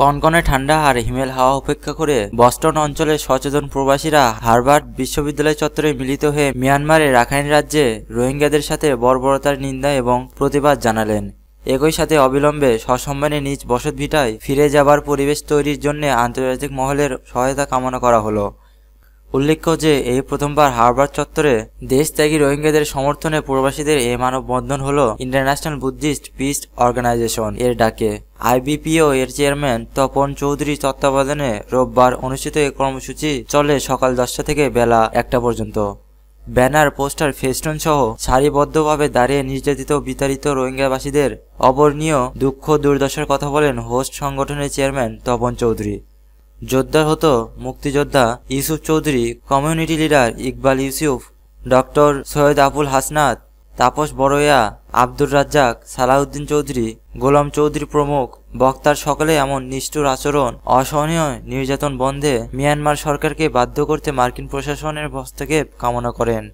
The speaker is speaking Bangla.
কনকনে ঠান্ডা আর হিমেল হাওয়া উপেক্ষা করে বস্টন অঞ্চলের সচেতন প্রবাসীরা হার্ভার্ড বিশ্ববিদ্যালয় চত্বরে মিলিত হয়ে মিয়ানমারে রাখাইন রাজ্যে রোহিঙ্গাদের সাথে বর্বরতার নিন্দা এবং প্রতিবাদ জানালেন একই সাথে অবিলম্বে সসম্মানে নিজ বসতভিটায় ফিরে যাবার পরিবেশ তৈরির জন্য আন্তর্জাতিক মহলের সহায়তা কামনা করা হলো উল্লেখ্য যে এই প্রথমবার হার্বার চত্বরে দেশত্যাগী রোহিঙ্গাদের সমর্থনে প্রবাসীদের এ মানববন্ধন হল ইন্টারন্যাশনাল বুদ্ধিস্ট পিস অর্গানাইজেশন এর ডাকে আইবিপিও এর চেয়ারম্যান তপন চৌধুরী তত্ত্বাবধানে রোববার অনুষ্ঠিত এই কর্মসূচি চলে সকাল দশটা থেকে বেলা একটা পর্যন্ত ব্যানার পোস্টার ফেস্টন সহ সারিবদ্ধভাবে দাঁড়িয়ে নির্যাতিত বিতাড়িত রোহিঙ্গাবাসীদের অবর্ণীয় দুঃখ দুর্দশার কথা বলেন হোস্ট সংগঠনের চেয়ারম্যান তপন চৌধুরী যোদ্ধা হত মুক্তিযোদ্ধা Yusuf Chowdhury community leader Iqbal Yusuf doctor Syed Abul Hasnat Tapas Barua Abdur Razzak Salauddin Chowdhury Golam Chowdhury প্রমুখ বক্তার সকলে এমন নিষ্ঠুর আচরণ অসহনীয় নির্যাতন বন্ধে মিয়ানমার সরকারকে বাধ্য করতে মার্কিন প্রশাসনের হস্তক্ষেপ কামনা করেন